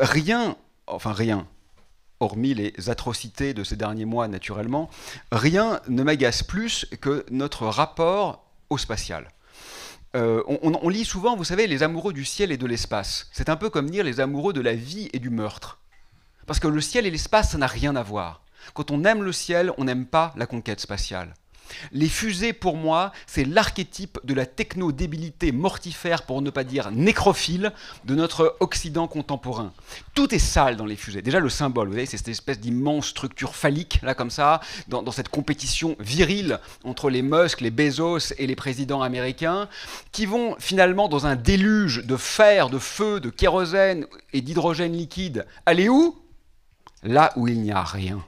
rien, enfin rien, hormis les atrocités de ces derniers mois naturellement, rien ne m'agace plus que notre rapport au spatial. Euh, on, lit souvent, vous savez, les amoureux du ciel et de l'espace. C'est un peu comme dire les amoureux de la vie et du meurtre. Parce que le ciel et l'espace, ça n'a rien à voir. Quand on aime le ciel, on n'aime pas la conquête spatiale. Les fusées, pour moi, c'est l'archétype de la techno-débilité mortifère, pour ne pas dire nécrophile, de notre Occident contemporain. Tout est sale dans les fusées. Déjà, le symbole, vous voyez, c'est cette espèce d'immense structure phallique, là, comme ça, dans, dans, cette compétition virile entre les Musk, les Bezos et les présidents américains, qui vont finalement, dans un déluge de fer, de feu, de kérosène et d'hydrogène liquide, aller où Là où il n'y a rien.